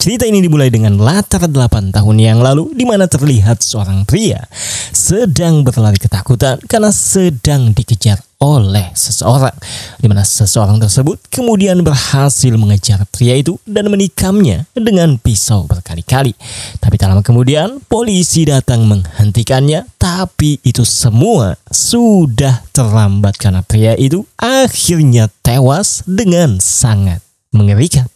Cerita ini dimulai dengan latar 8 tahun yang lalu di mana terlihat seorang pria sedang berlari ketakutan karena sedang dikejar oleh seseorang. Di mana seseorang tersebut kemudian berhasil mengejar pria itu dan menikamnya dengan pisau berkali-kali. Tapi tak lama kemudian polisi datang menghentikannya tapi itu semua sudah terlambat karena pria itu akhirnya tewas dengan sangat mengerikan.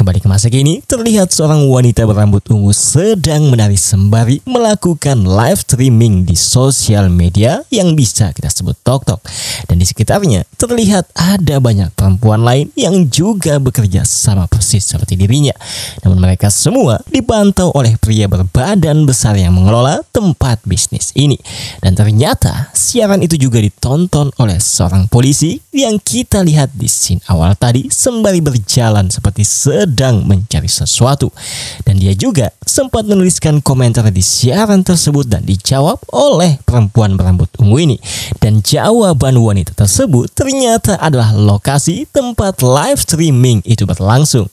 Kembali ke masa kini, terlihat seorang wanita berambut ungu sedang menari sembari melakukan live streaming di sosial media yang bisa kita sebut TokTok. Dan di sekitarnya terlihat ada banyak perempuan lain yang juga bekerja sama persis seperti dirinya. Namun mereka semua dipantau oleh pria berbadan besar yang mengelola tempat bisnis ini. Dan ternyata siaran itu juga ditonton oleh seorang polisi yang kita lihat di scene awal tadi sembari berjalan seperti sedang mencari sesuatu. Dan dia juga sempat menuliskan komentar di siaran tersebut dan dijawab oleh perempuan berambut ungu ini. Dan jawaban wanita tersebut ternyata adalah lokasi tempat live streaming itu berlangsung.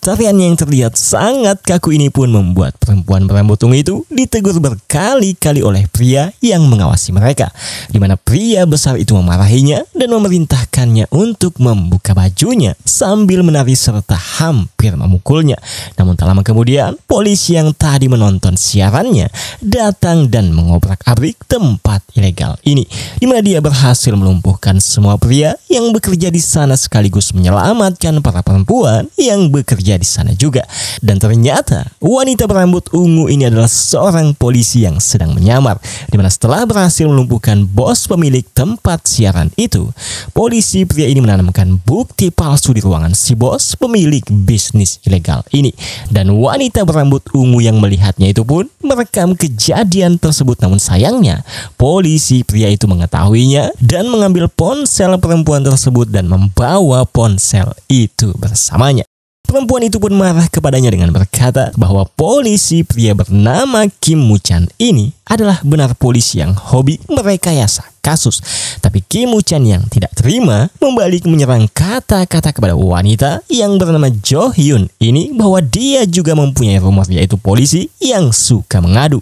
Tarian yang terlihat sangat kaku ini pun membuat perempuan berambut ungu itu ditegur berkali-kali oleh pria yang mengawasi mereka, di mana pria besar itu memarahinya dan memerintahkannya untuk membuka bajunya sambil menari serta hampir memukulnya. Namun tak lama kemudian, polisi yang tadi menonton siarannya datang dan mengobrak-abrik tempat ilegal ini, di mana dia berhasil melumpuhkan semua pria yang bekerja di sana sekaligus menyelamatkan para perempuan yang bekerja bekerja di sana juga. Dan ternyata wanita berambut ungu ini adalah seorang polisi yang sedang menyamar. Dimana setelah berhasil melumpuhkan bos pemilik tempat siaran itu, polisi pria ini menanamkan bukti palsu di ruangan si bos pemilik bisnis ilegal ini. Dan wanita berambut ungu yang melihatnya itu pun merekam kejadian tersebut. Namun sayangnya, polisi pria itu mengetahuinya dan mengambil ponsel perempuan tersebut dan membawa ponsel itu bersamanya. Perempuan itu pun marah kepadanya dengan berkata bahwa polisi pria bernama Kim Muchan ini adalah benar polisi yang hobi merekayasa kasus. Tapi Kim Muchan yang tidak terima membalik menyerang kata-kata kepada wanita yang bernama Jo Hyun ini bahwa dia juga mempunyai rumor yaitu polisi yang suka mengadu.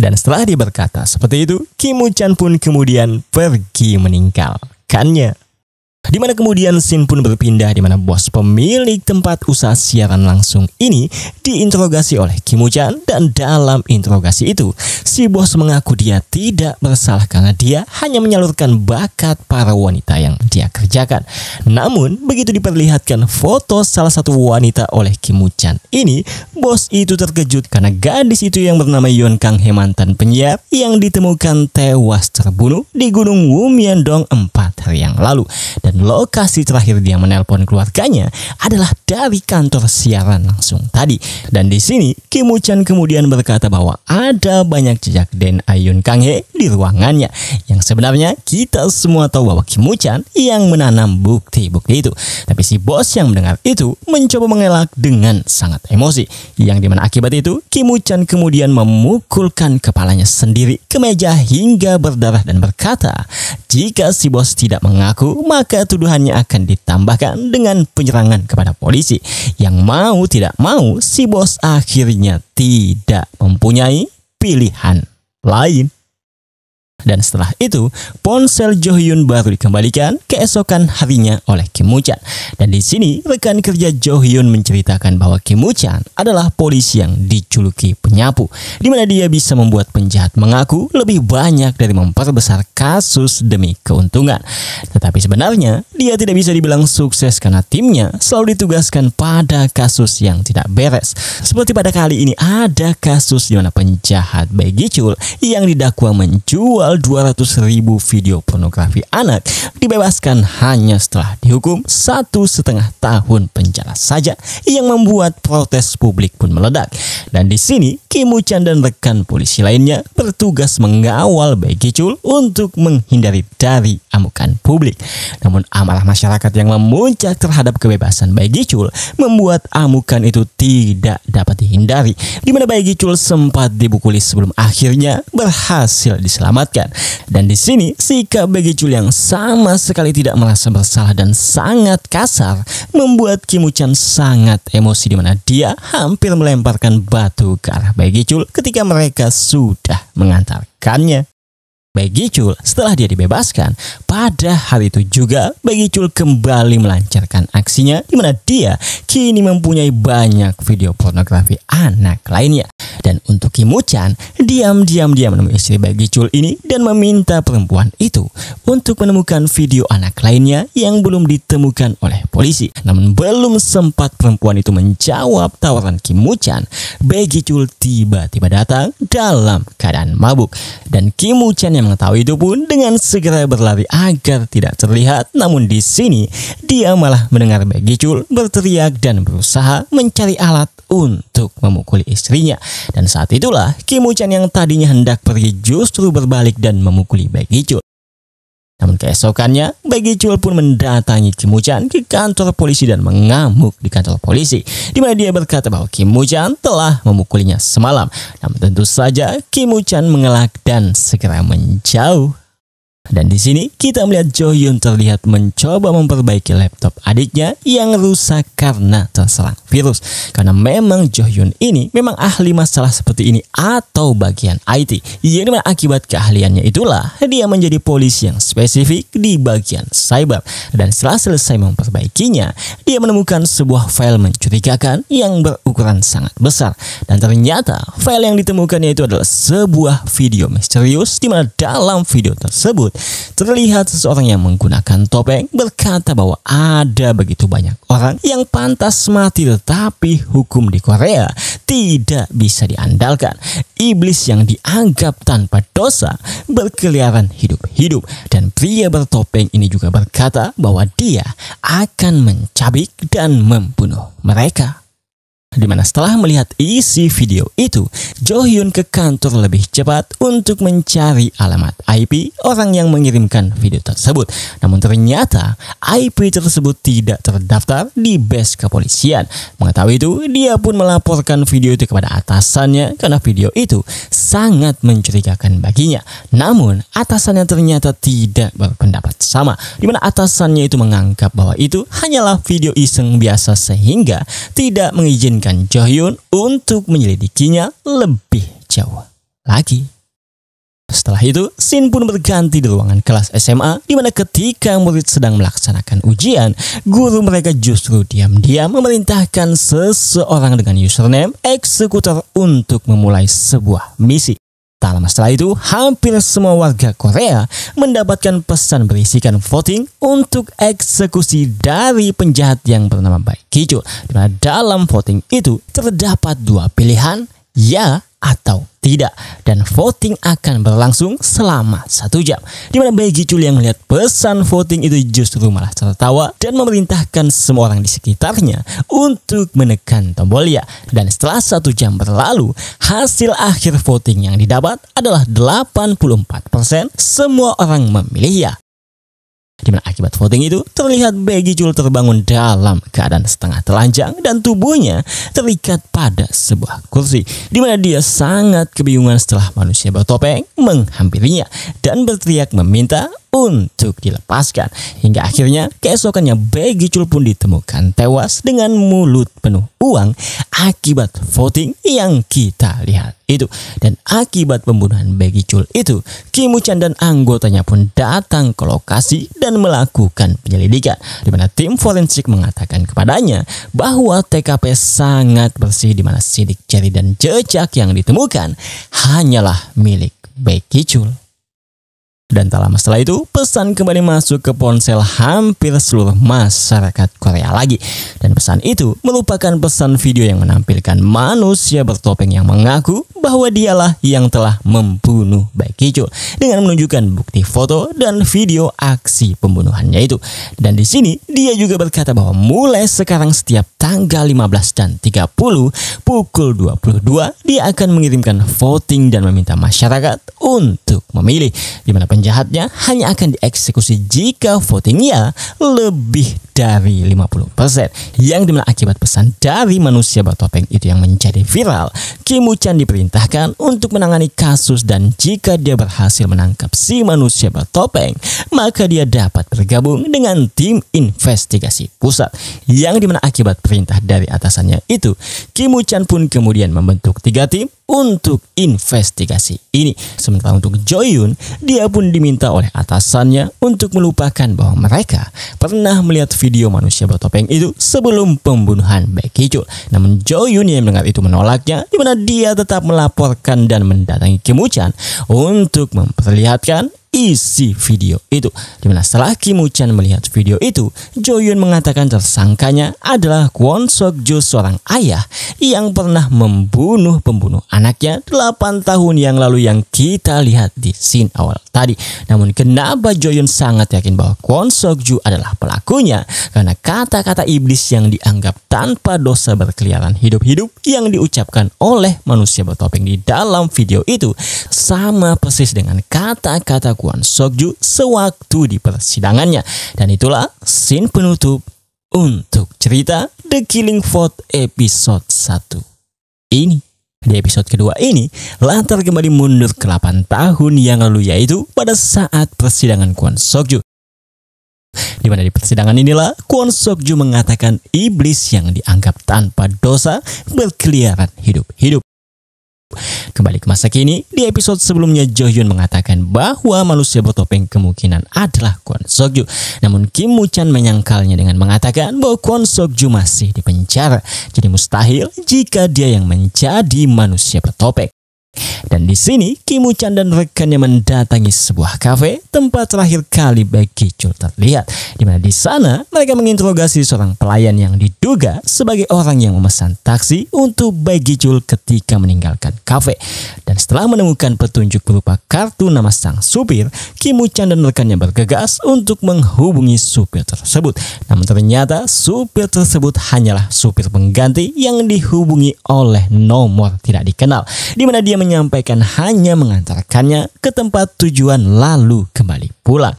Dan setelah dia berkata seperti itu, Kim Muchan pun kemudian pergi meninggalkannya. Di mana kemudian Sin pun berpindah di mana bos pemilik tempat usaha siaran langsung ini diinterogasi oleh Kim Chan dan dalam interogasi itu si bos mengaku dia tidak bersalah karena dia hanya menyalurkan bakat para wanita yang dia kerjakan. Namun begitu diperlihatkan foto salah satu wanita oleh Kim Chan ini, bos itu terkejut karena gadis itu yang bernama Yon Kang mantan penyiar yang ditemukan tewas terbunuh di Gunung Wumiandong 4 hari yang lalu dan dan lokasi terakhir dia menelpon keluarganya adalah dari kantor siaran langsung tadi. Dan di sini Kim Uchan kemudian berkata bahwa ada banyak jejak Den Ayun Kanghe di ruangannya yang sebenarnya kita semua tahu bahwa Kim Uchan yang menanam bukti-bukti itu. Tapi si bos yang mendengar itu mencoba mengelak dengan sangat emosi yang dimana akibat itu Kim Uchan kemudian memukulkan kepalanya sendiri ke meja hingga berdarah dan berkata jika si bos tidak mengaku maka tuduhannya akan ditambahkan dengan penyerangan kepada polisi. Yang mau tidak mau, si bos akhirnya tidak mempunyai pilihan lain. Dan setelah itu, ponsel Jo Hyun baru dikembalikan keesokan harinya oleh Kim Woo-chan. Dan di sini, rekan kerja Jo Hyun menceritakan bahwa Kim Woo-chan adalah polisi yang dijuluki penyapu, di mana dia bisa membuat penjahat mengaku lebih banyak dari memperbesar kasus demi keuntungan. Tetapi sebenarnya, dia tidak bisa dibilang sukses karena timnya selalu ditugaskan pada kasus yang tidak beres. Seperti pada kali ini ada kasus di mana penjahat Bae Gichul yang didakwa menjual menjual 200 ribu video pornografi anak dibebaskan hanya setelah dihukum satu setengah tahun penjara saja yang membuat protes publik pun meledak. Dan di sini Kim Uchan dan rekan polisi lainnya bertugas mengawal Becky Chul untuk menghindari dari amukan publik. Namun amarah masyarakat yang memuncak terhadap kebebasan Bayi Gicul membuat amukan itu tidak dapat dihindari, di mana Bayi Gicul sempat dibukuli sebelum akhirnya berhasil diselamatkan. Dan di sini sikap Bayi Gicul yang sama sekali tidak merasa bersalah dan sangat kasar membuat Kimuchan sangat emosi di mana dia hampir melemparkan batu ke arah Bayi Gicul ketika mereka sudah mengantarkannya. Bagi Chul, setelah dia dibebaskan, pada hari itu juga Bagi Chul kembali melancarkan aksinya di mana dia kini mempunyai banyak video pornografi anak lainnya. Dan untuk Kimuchan, diam-diam dia menemui istri Bagi Chul ini dan meminta perempuan itu untuk menemukan video anak lainnya yang belum ditemukan oleh polisi. Namun belum sempat perempuan itu menjawab tawaran Kimuchan, Bagi Chul tiba-tiba datang dalam keadaan mabuk. Dan Kimuchan yang mengetahui itu pun dengan segera berlari agar tidak terlihat. Namun di sini dia malah mendengar Begicul berteriak dan berusaha mencari alat untuk memukuli istrinya. Dan saat itulah Kimuchan yang tadinya hendak pergi justru berbalik dan memukuli Begicul. Namun keesokannya, Bagi Chul pun mendatangi Kim Woo-chan ke kantor polisi dan mengamuk di kantor polisi, di mana dia berkata bahwa Kim Woo-chan telah memukulinya semalam. Namun tentu saja Kim Woo-chan mengelak dan segera menjauh. Dan di sini kita melihat Jo Hyun terlihat mencoba memperbaiki laptop adiknya yang rusak karena terserang virus. Karena memang Jo Hyun ini memang ahli masalah seperti ini atau bagian IT. Yang akibat keahliannya itulah dia menjadi polisi yang spesifik di bagian cyber. Dan setelah selesai memperbaikinya, dia menemukan sebuah file mencurigakan yang berukuran sangat besar. Dan ternyata file yang ditemukannya itu adalah sebuah video misterius di mana dalam video tersebut Terlihat seseorang yang menggunakan topeng berkata bahwa ada begitu banyak orang yang pantas mati tetapi hukum di Korea tidak bisa diandalkan. Iblis yang dianggap tanpa dosa berkeliaran hidup-hidup dan pria bertopeng ini juga berkata bahwa dia akan mencabik dan membunuh mereka di mana setelah melihat isi video itu, Jo Hyun ke kantor lebih cepat untuk mencari alamat IP orang yang mengirimkan video tersebut. Namun ternyata IP tersebut tidak terdaftar di base kepolisian. Mengetahui itu, dia pun melaporkan video itu kepada atasannya karena video itu sangat mencurigakan baginya. Namun, atasannya ternyata tidak berpendapat sama, di mana atasannya itu menganggap bahwa itu hanyalah video iseng biasa sehingga tidak mengizinkan mengizinkan Hyun untuk menyelidikinya lebih jauh lagi. Setelah itu, Sin pun berganti di ruangan kelas SMA di mana ketika murid sedang melaksanakan ujian, guru mereka justru diam-diam memerintahkan seseorang dengan username eksekutor untuk memulai sebuah misi. Tak lama setelah itu, hampir semua warga Korea mendapatkan pesan berisikan voting untuk eksekusi dari penjahat yang bernama Baik Kijo. Di dalam voting itu terdapat dua pilihan, ya atau tidak dan voting akan berlangsung selama satu jam di mana Bayi Gicul yang melihat pesan voting itu justru malah tertawa dan memerintahkan semua orang di sekitarnya untuk menekan tombol ya dan setelah satu jam berlalu hasil akhir voting yang didapat adalah 84% semua orang memilih ya di mana akibat voting itu terlihat Baggy Jul terbangun dalam keadaan setengah telanjang dan tubuhnya terikat pada sebuah kursi di mana dia sangat kebingungan setelah manusia bertopeng menghampirinya dan berteriak meminta untuk dilepaskan. Hingga akhirnya keesokannya Peggy Chul pun ditemukan tewas dengan mulut penuh uang akibat voting yang kita lihat itu. Dan akibat pembunuhan Peggy Chul itu, Kim Uchan dan anggotanya pun datang ke lokasi dan melakukan penyelidikan. Di mana tim forensik mengatakan kepadanya bahwa TKP sangat bersih di mana sidik jari dan jejak yang ditemukan hanyalah milik Becky Chul. Dan tak lama setelah itu, pesan kembali masuk ke ponsel hampir seluruh masyarakat Korea lagi. Dan pesan itu merupakan pesan video yang menampilkan manusia bertopeng yang mengaku bahwa dialah yang telah membunuh Baikicho dengan menunjukkan bukti foto dan video aksi pembunuhannya itu. Dan di sini dia juga berkata bahwa mulai sekarang setiap tanggal 15 dan 30 pukul 22 dia akan mengirimkan voting dan meminta masyarakat untuk memilih. Dimana Penjahatnya hanya akan dieksekusi jika votingnya lebih dari 50%. Yang dimana akibat pesan dari manusia bertopeng itu yang menjadi viral. Kim Chan diperintahkan untuk menangani kasus dan jika dia berhasil menangkap si manusia bertopeng, maka dia dapat bergabung dengan tim investigasi pusat. Yang dimana akibat perintah dari atasannya itu, Kim Chan pun kemudian membentuk tiga tim untuk investigasi ini. Sementara untuk Joyun, dia pun diminta oleh atasannya untuk melupakan bahwa mereka pernah melihat video manusia bertopeng itu sebelum pembunuhan Baek Hijul. Namun Joyun yang mendengar itu menolaknya, di mana dia tetap melaporkan dan mendatangi Kimuchan untuk memperlihatkan isi video itu. Dimana setelah Kim Chan melihat video itu, Joyun mengatakan tersangkanya adalah Kwon Sok Jo seorang ayah yang pernah membunuh pembunuh anaknya 8 tahun yang lalu yang kita lihat di scene awal tadi. Namun kenapa Joyun sangat yakin bahwa Kwon Sok Jo adalah pelakunya? Karena kata-kata iblis yang dianggap tanpa dosa berkeliaran hidup-hidup yang diucapkan oleh manusia bertopeng di dalam video itu sama persis dengan kata-kata Kwon Sok Ju sewaktu di persidangannya. Dan itulah scene penutup untuk cerita The Killing Fort episode 1. Ini di episode kedua ini, latar kembali mundur ke 8 tahun yang lalu yaitu pada saat persidangan Kwon Ju. Di mana di persidangan inilah Kwon Ju mengatakan iblis yang dianggap tanpa dosa berkeliaran hidup-hidup. Kembali ke masa kini, di episode sebelumnya Jo Hyun mengatakan bahwa manusia bertopeng kemungkinan adalah Kwon Ju. Namun Kim Woo-chan menyangkalnya dengan mengatakan bahwa Kwon Ju masih di penjara. Jadi mustahil jika dia yang menjadi manusia bertopeng. Dan di sini Kimu Chan dan rekannya mendatangi sebuah kafe tempat terakhir kali Becky Chul terlihat. Di mana di sana mereka menginterogasi seorang pelayan yang diduga sebagai orang yang memesan taksi untuk Becky Chul ketika meninggalkan kafe. Dan setelah menemukan petunjuk berupa kartu nama sang supir, Kimu Chan dan rekannya bergegas untuk menghubungi supir tersebut. Namun ternyata supir tersebut hanyalah supir pengganti yang dihubungi oleh nomor tidak dikenal. Di mana dia menyampaikan hanya mengantarkannya ke tempat tujuan lalu kembali pulang.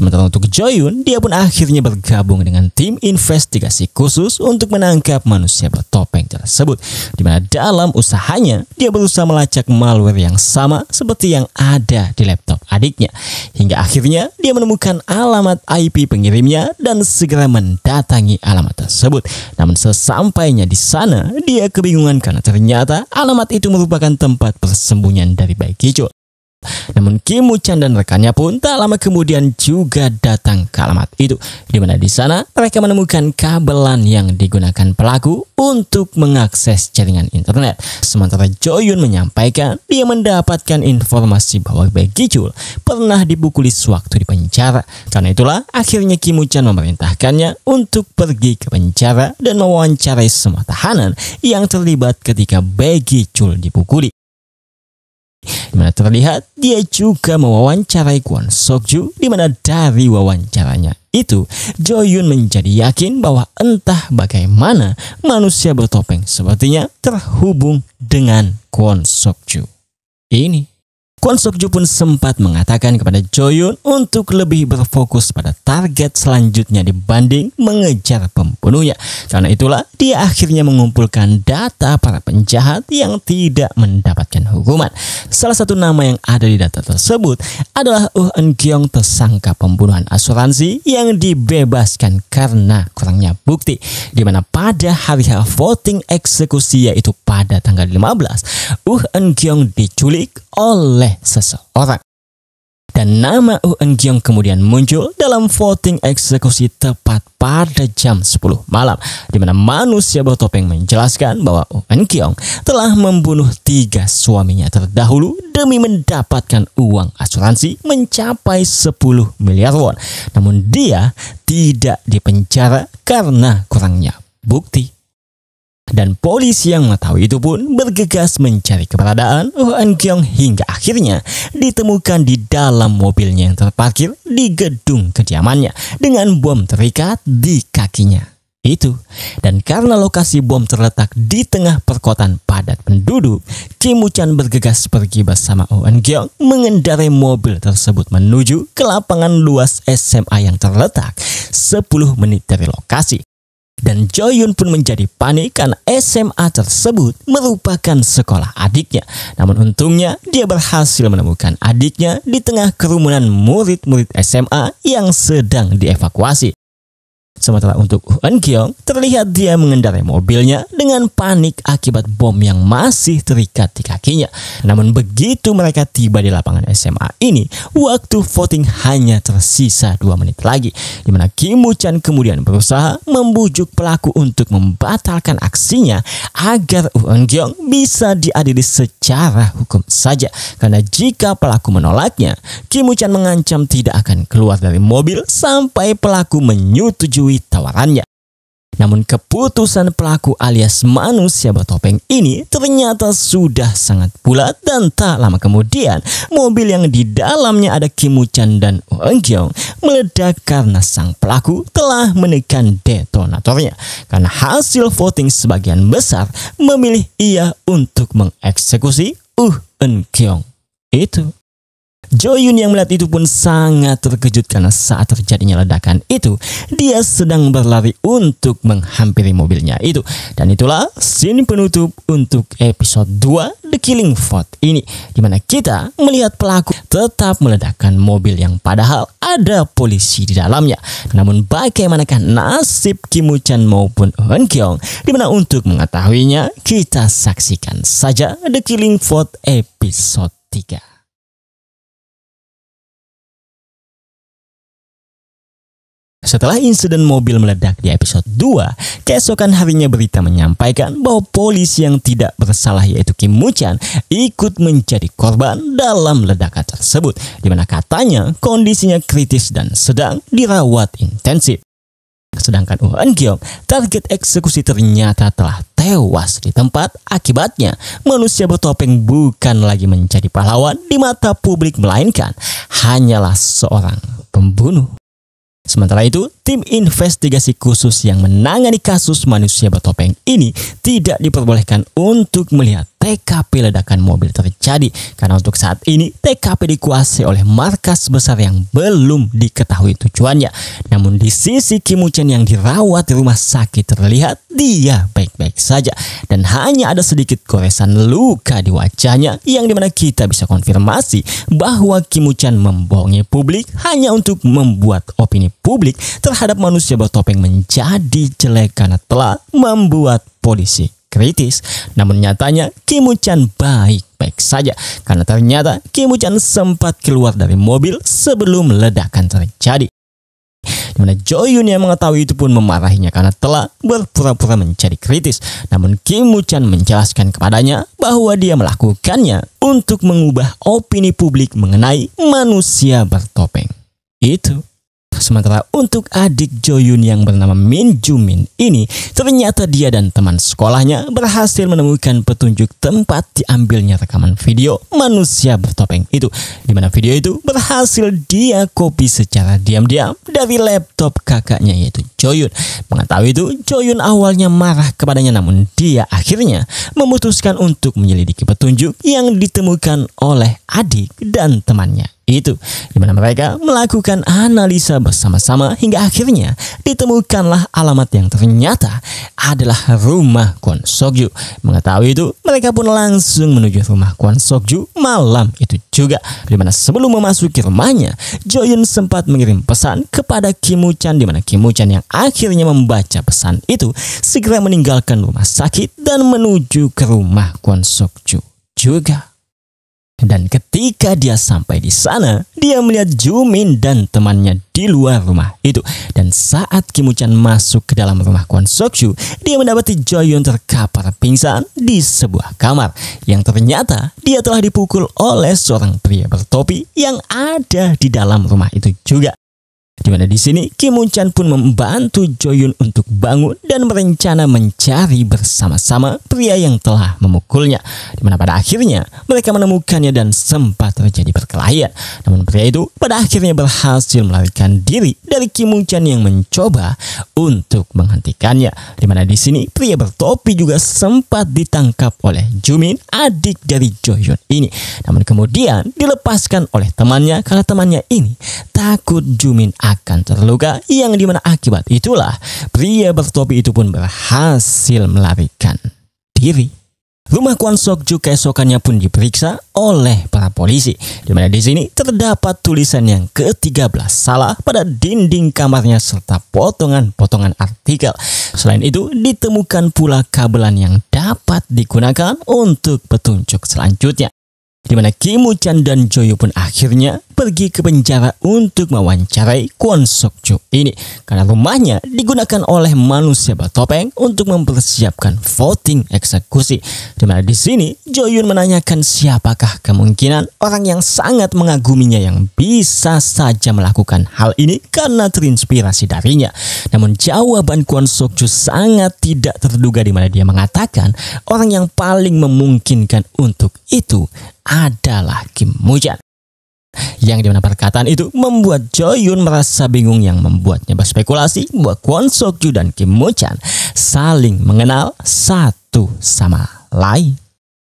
Sementara untuk Joyun, dia pun akhirnya bergabung dengan tim investigasi khusus untuk menangkap manusia bertopeng tersebut. Di mana dalam usahanya, dia berusaha melacak malware yang sama seperti yang ada di laptop adiknya. Hingga akhirnya, dia menemukan alamat IP pengirimnya dan segera mendatangi alamat tersebut. Namun sesampainya di sana, dia kebingungan karena ternyata alamat itu merupakan tempat persembunyian dari Baik hijau. Namun Kim chan dan rekannya pun tak lama kemudian juga datang ke alamat itu, di mana di sana mereka menemukan kabelan yang digunakan pelaku untuk mengakses jaringan internet. Sementara Jo Yun menyampaikan dia mendapatkan informasi bahwa Baek Chul pernah dibukuli sewaktu di penjara. Karena itulah akhirnya Kim chan memerintahkannya untuk pergi ke penjara dan mewawancarai semua tahanan yang terlibat ketika Baek Chul dipukuli. Di mana terlihat dia juga mewawancarai Kwon Sokju di mana dari wawancaranya itu Joyun menjadi yakin bahwa entah bagaimana manusia bertopeng sepertinya terhubung dengan Kwon Sokju. Ini Kwon Ju pun sempat mengatakan kepada Joyun untuk lebih berfokus pada target selanjutnya dibanding mengejar pembunuhnya. Karena itulah dia akhirnya mengumpulkan data para penjahat yang tidak mendapatkan hukuman. Salah satu nama yang ada di data tersebut adalah Uh Eun Kyung tersangka pembunuhan asuransi yang dibebaskan karena kurangnya bukti. Di mana pada hari voting eksekusi yaitu pada tanggal 15, Uh Eun Kyung diculik oleh oleh seseorang. Dan nama U Eun Kyung kemudian muncul dalam voting eksekusi tepat pada jam 10 malam, di mana manusia bertopeng menjelaskan bahwa U Eun Kyung telah membunuh tiga suaminya terdahulu demi mendapatkan uang asuransi mencapai 10 miliar won. Namun dia tidak dipenjara karena kurangnya bukti dan polisi yang mengetahui itu pun bergegas mencari keberadaan Oh Eun Kyung hingga akhirnya ditemukan di dalam mobilnya yang terparkir di gedung kediamannya dengan bom terikat di kakinya. Itu. Dan karena lokasi bom terletak di tengah perkotaan padat penduduk, Kim Uchan bergegas pergi bersama Oh Eun Kyung mengendarai mobil tersebut menuju ke lapangan luas SMA yang terletak 10 menit dari lokasi dan Joyun pun menjadi panik karena SMA tersebut merupakan sekolah adiknya. Namun untungnya dia berhasil menemukan adiknya di tengah kerumunan murid-murid SMA yang sedang dievakuasi. Sementara untuk Eun Kyung, terlihat dia mengendarai mobilnya dengan panik akibat bom yang masih terikat di kakinya. Namun begitu mereka tiba di lapangan SMA ini, waktu voting hanya tersisa dua menit lagi, di mana Kim Woo Chan kemudian berusaha membujuk pelaku untuk membatalkan aksinya agar Eun Kyung bisa diadili secara hukum saja. Karena jika pelaku menolaknya, Kim Woo Chan mengancam tidak akan keluar dari mobil sampai pelaku menyetujui menyetujui tawarannya. Namun keputusan pelaku alias manusia bertopeng ini ternyata sudah sangat bulat dan tak lama kemudian mobil yang di dalamnya ada Kim Chan dan Kyung meledak karena sang pelaku telah menekan detonatornya karena hasil voting sebagian besar memilih ia untuk mengeksekusi Uh Kyung Itu. Yun yang melihat itu pun sangat terkejut karena saat terjadinya ledakan itu, dia sedang berlari untuk menghampiri mobilnya itu. Dan itulah scene penutup untuk episode 2 The Killing Fort ini, dimana kita melihat pelaku tetap meledakkan mobil yang padahal ada polisi di dalamnya. Namun bagaimanakah nasib Kim Woo Chan maupun di Dimana untuk mengetahuinya, kita saksikan saja The Killing Fort episode 3. Setelah insiden mobil meledak di episode 2, keesokan harinya berita menyampaikan bahwa polisi yang tidak bersalah yaitu Kim Muchan ikut menjadi korban dalam ledakan tersebut, di mana katanya kondisinya kritis dan sedang dirawat intensif. Sedangkan Oh Eun Kyung, target eksekusi ternyata telah tewas di tempat. Akibatnya, manusia bertopeng bukan lagi menjadi pahlawan di mata publik melainkan hanyalah seorang pembunuh. Sementara itu, tim investigasi khusus yang menangani kasus manusia bertopeng ini tidak diperbolehkan untuk melihat TKP ledakan mobil terjadi karena untuk saat ini TKP dikuasai oleh markas besar yang belum diketahui tujuannya. Namun di sisi Kim Uchen yang dirawat di rumah sakit terlihat dia baik-baik saja dan hanya ada sedikit goresan luka di wajahnya yang dimana kita bisa konfirmasi bahwa Kim Uchen membohongi publik hanya untuk membuat opini publik terhadap manusia bertopeng menjadi jelek karena telah membuat polisi kritis. Namun nyatanya Kim Chan baik-baik saja karena ternyata Kim Chan sempat keluar dari mobil sebelum ledakan terjadi. Dimana Jo Yun yang mengetahui itu pun memarahinya karena telah berpura-pura mencari kritis. Namun Kim Chan menjelaskan kepadanya bahwa dia melakukannya untuk mengubah opini publik mengenai manusia bertopeng. Itu. Sementara untuk adik Joyun yang bernama Min Jumin ini, ternyata dia dan teman sekolahnya berhasil menemukan petunjuk tempat diambilnya rekaman video manusia bertopeng itu. Di mana video itu berhasil dia copy secara diam-diam dari laptop kakaknya yaitu Joyun. Mengetahui itu, Joyun awalnya marah kepadanya namun dia akhirnya memutuskan untuk menyelidiki petunjuk yang ditemukan oleh adik dan temannya itu, di mana mereka melakukan analisa bersama-sama hingga akhirnya ditemukanlah alamat yang ternyata adalah rumah Kwon Sokju. Mengetahui itu, mereka pun langsung menuju rumah Kwon Sokju malam itu juga, di mana sebelum memasuki rumahnya, Yun sempat mengirim pesan kepada Kimu Chan, di mana Kimu Chan yang akhirnya membaca pesan itu segera meninggalkan rumah sakit dan menuju ke rumah Kwon Sokju juga. Dan ketika dia sampai di sana, dia melihat Jumin dan temannya di luar rumah itu. Dan saat Kimuchan masuk ke dalam rumah Kwon Sokju, dia mendapati Joyeon terkapar pingsan di sebuah kamar. Yang ternyata dia telah dipukul oleh seorang pria bertopi yang ada di dalam rumah itu juga. Di mana di sini Kim Moon-chan pun membantu Yun untuk bangun dan berencana mencari bersama-sama pria yang telah memukulnya. Di mana pada akhirnya mereka menemukannya dan sempat terjadi perkelahian. Namun pria itu pada akhirnya berhasil melarikan diri dari Kim Moon-chan yang mencoba untuk menghentikannya. Di mana di sini pria bertopi juga sempat ditangkap oleh Jumin, adik dari Yun ini. Namun kemudian dilepaskan oleh temannya karena temannya ini takut Jumin akan terluka yang dimana akibat itulah pria bertopi itu pun berhasil melarikan diri. Rumah Kwan Sok Ju keesokannya pun diperiksa oleh para polisi, di mana di sini terdapat tulisan yang ke-13 salah pada dinding kamarnya serta potongan-potongan artikel. Selain itu, ditemukan pula kabelan yang dapat digunakan untuk petunjuk selanjutnya. Di mana Kim Chan dan Joyo pun akhirnya pergi ke penjara untuk mewawancarai Kwon Sok Ju ini karena rumahnya digunakan oleh manusia bertopeng untuk mempersiapkan voting eksekusi. Di mana di sini Jo Yun menanyakan siapakah kemungkinan orang yang sangat mengaguminya yang bisa saja melakukan hal ini karena terinspirasi darinya. Namun jawaban Kwon Sok Ju sangat tidak terduga di mana dia mengatakan orang yang paling memungkinkan untuk itu adalah Kim Mujan yang dimana perkataan itu membuat Yun merasa bingung yang membuatnya berspekulasi bahwa Kwon Ju dan Kim Mo Chan saling mengenal satu sama lain.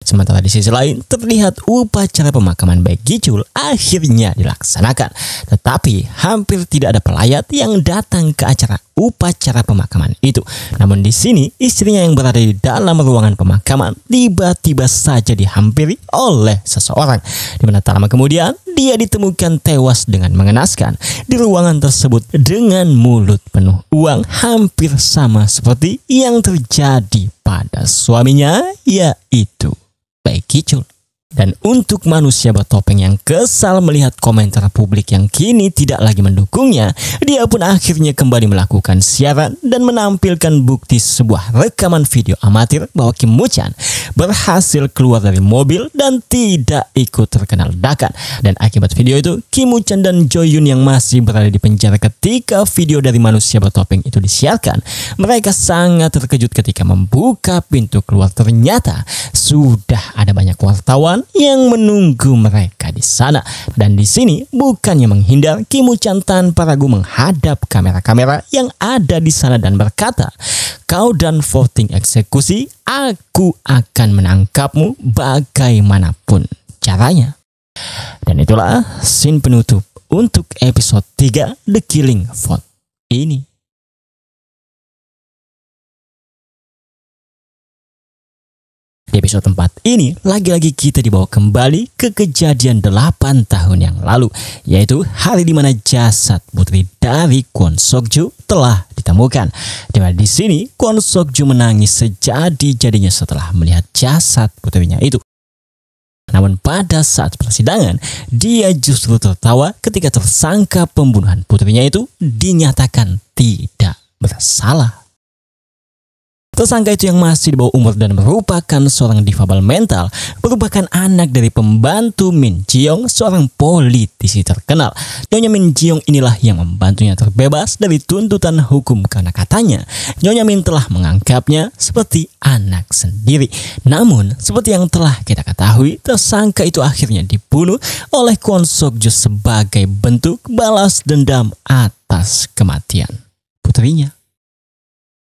Sementara di sisi lain terlihat upacara pemakaman baik Gicul akhirnya dilaksanakan. Tetapi hampir tidak ada pelayat yang datang ke acara upacara pemakaman itu. Namun di sini istrinya yang berada di dalam ruangan pemakaman tiba-tiba saja dihampiri oleh seseorang. Di mana tak lama kemudian dia ditemukan tewas dengan mengenaskan di ruangan tersebut dengan mulut penuh uang hampir sama seperti yang terjadi pada suaminya yaitu baik kicul. Dan untuk manusia bertopeng yang kesal melihat komentar publik yang kini tidak lagi mendukungnya, dia pun akhirnya kembali melakukan siaran dan menampilkan bukti sebuah rekaman video amatir bahwa Kim Muchan berhasil keluar dari mobil dan tidak ikut terkena ledakan. Dan akibat video itu, Kim Muchan dan Jo Yun yang masih berada di penjara ketika video dari manusia bertopeng itu disiarkan, mereka sangat terkejut ketika membuka pintu keluar. Ternyata sudah ada banyak wartawan yang menunggu mereka di sana. Dan di sini bukannya menghindar, Kimuchan tanpa ragu menghadap kamera-kamera yang ada di sana dan berkata, kau dan voting eksekusi, aku akan menangkapmu bagaimanapun caranya. Dan itulah scene penutup untuk episode 3 The Killing Vote ini. Di episode 4 ini lagi-lagi kita dibawa kembali ke kejadian 8 tahun yang lalu yaitu hari di mana jasad putri dari Kwon Sokju telah ditemukan. Di mana di sini Kwon Sokju menangis sejadi-jadinya setelah melihat jasad putrinya itu. Namun pada saat persidangan, dia justru tertawa ketika tersangka pembunuhan putrinya itu dinyatakan tidak bersalah. Tersangka itu yang masih di bawah umur dan merupakan seorang difabel mental merupakan anak dari pembantu Min Jeong, seorang politisi terkenal. Nyonya Min Jeong inilah yang membantunya terbebas dari tuntutan hukum karena katanya Nyonya Min telah menganggapnya seperti anak sendiri. Namun, seperti yang telah kita ketahui, tersangka itu akhirnya dibunuh oleh Kwon Sokju sebagai bentuk balas dendam atas kematian putrinya.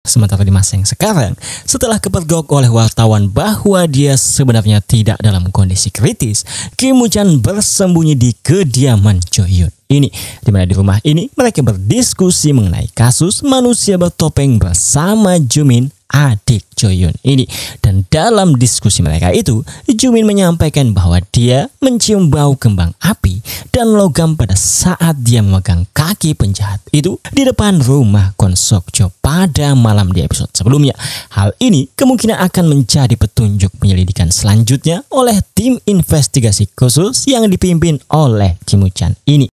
Sementara di masa yang sekarang, setelah kepergok oleh wartawan bahwa dia sebenarnya tidak dalam kondisi kritis, Kim chan bersembunyi di kediaman Hyun. ini. Di mana di rumah ini mereka berdiskusi mengenai kasus manusia bertopeng bersama Jumin adik Joyun ini. Dan dalam diskusi mereka itu, Jumin menyampaikan bahwa dia mencium bau kembang api dan logam pada saat dia memegang kaki penjahat itu di depan rumah Konsokjo pada malam di episode sebelumnya. Hal ini kemungkinan akan menjadi petunjuk penyelidikan selanjutnya oleh tim investigasi khusus yang dipimpin oleh Chan ini.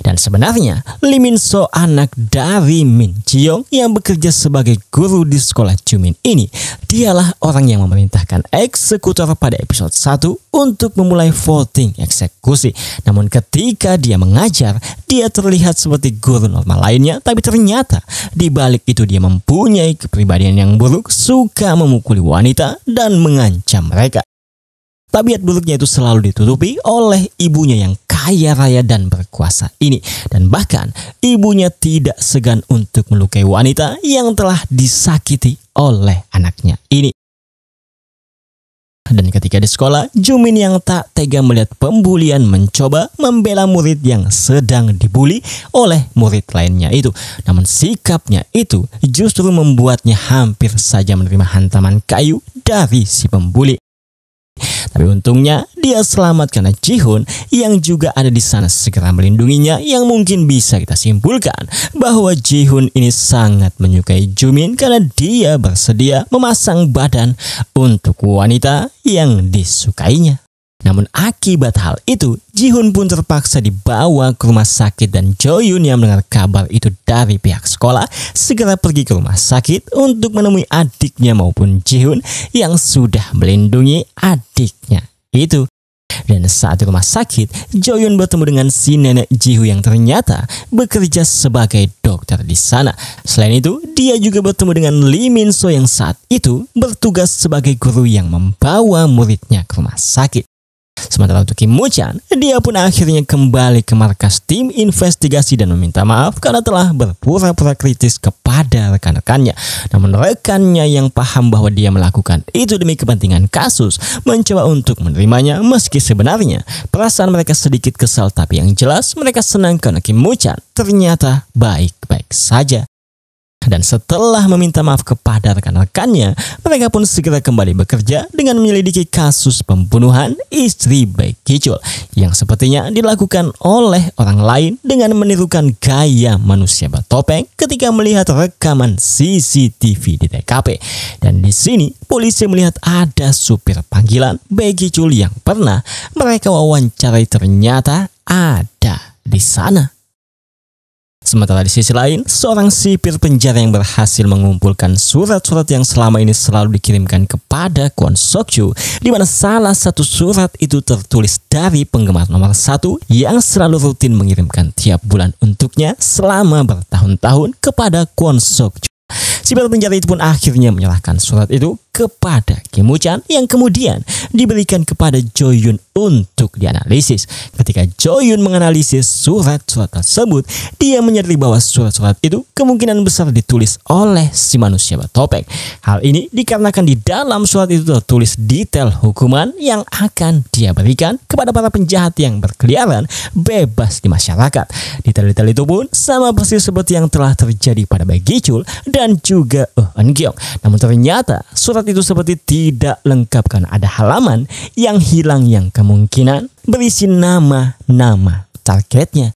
Dan sebenarnya Lee Min So anak dari Min Jeong yang bekerja sebagai guru di sekolah Jumin ini. Dialah orang yang memerintahkan eksekutor pada episode 1 untuk memulai voting eksekusi. Namun ketika dia mengajar, dia terlihat seperti guru normal lainnya tapi ternyata di balik itu dia mempunyai kepribadian yang buruk, suka memukuli wanita dan mengancam mereka. Tabiat buruknya itu selalu ditutupi oleh ibunya yang kaya raya dan berkuasa ini. Dan bahkan ibunya tidak segan untuk melukai wanita yang telah disakiti oleh anaknya ini. Dan ketika di sekolah, Jumin yang tak tega melihat pembulian mencoba membela murid yang sedang dibully oleh murid lainnya itu. Namun sikapnya itu justru membuatnya hampir saja menerima hantaman kayu dari si pembuli. Tapi untungnya dia selamat karena Jihun yang juga ada di sana segera melindunginya yang mungkin bisa kita simpulkan bahwa Jihun ini sangat menyukai Jumin karena dia bersedia memasang badan untuk wanita yang disukainya. Namun akibat hal itu, Jihun pun terpaksa dibawa ke rumah sakit dan Joyun yang mendengar kabar itu dari pihak sekolah segera pergi ke rumah sakit untuk menemui adiknya maupun Jihun yang sudah melindungi adiknya itu. Dan saat di rumah sakit, Joyun bertemu dengan si nenek Jihu yang ternyata bekerja sebagai dokter di sana. Selain itu, dia juga bertemu dengan Lee Min So yang saat itu bertugas sebagai guru yang membawa muridnya ke rumah sakit. Sementara untuk Kim Muchan, dia pun akhirnya kembali ke markas tim investigasi dan meminta maaf karena telah berpura-pura kritis kepada rekan-rekannya. Namun rekannya yang paham bahwa dia melakukan itu demi kepentingan kasus, mencoba untuk menerimanya meski sebenarnya perasaan mereka sedikit kesal tapi yang jelas mereka senang karena Kim Muchan ternyata baik-baik saja. Dan setelah meminta maaf kepada rekan-rekannya, mereka pun segera kembali bekerja dengan menyelidiki kasus pembunuhan istri Baik Kicul yang sepertinya dilakukan oleh orang lain dengan menirukan gaya manusia bertopeng ketika melihat rekaman CCTV di TKP. Dan di sini polisi melihat ada supir panggilan Baik Kicul yang pernah mereka wawancarai ternyata ada di sana. Sementara di sisi lain, seorang sipir penjara yang berhasil mengumpulkan surat-surat yang selama ini selalu dikirimkan kepada Kwon Sokju, di mana salah satu surat itu tertulis dari penggemar nomor satu yang selalu rutin mengirimkan tiap bulan untuknya selama bertahun-tahun kepada Kwon Sokju. Sipir penjara itu pun akhirnya menyerahkan surat itu kepada Kim Woo Chan yang kemudian diberikan kepada Jo Yun untuk dianalisis. Ketika Joyun menganalisis surat-surat tersebut, dia menyadari bahwa surat-surat itu kemungkinan besar ditulis oleh si manusia bertopeng. Hal ini dikarenakan di dalam surat itu tertulis detail hukuman yang akan dia berikan kepada para penjahat yang berkeliaran bebas di masyarakat. Detail-detail itu pun sama persis seperti yang telah terjadi pada Bagicul dan juga Uh oh Gyeong. Namun ternyata surat itu seperti tidak lengkap karena ada halaman yang hilang yang kemungkinan kemungkinan berisi nama-nama targetnya.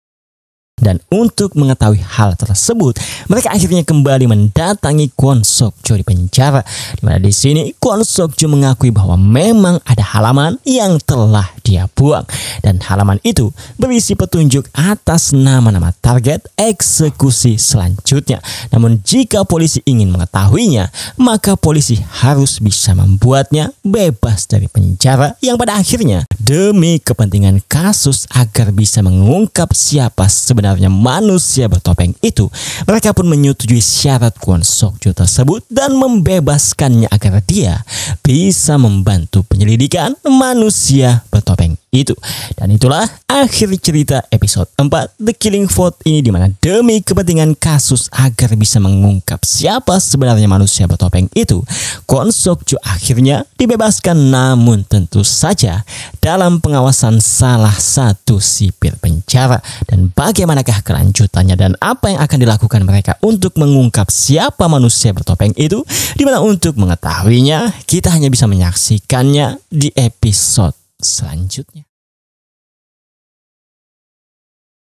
Dan untuk mengetahui hal tersebut, mereka akhirnya kembali mendatangi Kwon Jo di penjara. Dimana di sini Kwon Sok Jo mengakui bahwa memang ada halaman yang telah dia buang. Dan halaman itu berisi petunjuk atas nama-nama target eksekusi selanjutnya. Namun jika polisi ingin mengetahuinya, maka polisi harus bisa membuatnya bebas dari penjara yang pada akhirnya demi kepentingan kasus agar bisa mengungkap siapa sebenarnya manusia bertopeng itu. Mereka pun menyetujui syarat Kwon Sokju tersebut dan membebaskannya agar dia bisa membantu penyelidikan manusia bertopeng topeng itu. Dan itulah akhir cerita episode 4 The Killing Vote ini dimana demi kepentingan kasus agar bisa mengungkap siapa sebenarnya manusia bertopeng itu, Kwon akhirnya dibebaskan namun tentu saja dalam pengawasan salah satu sipir penjara dan bagaimanakah kelanjutannya dan apa yang akan dilakukan mereka untuk mengungkap siapa manusia bertopeng itu dimana untuk mengetahuinya kita hanya bisa menyaksikannya di episode selanjutnya.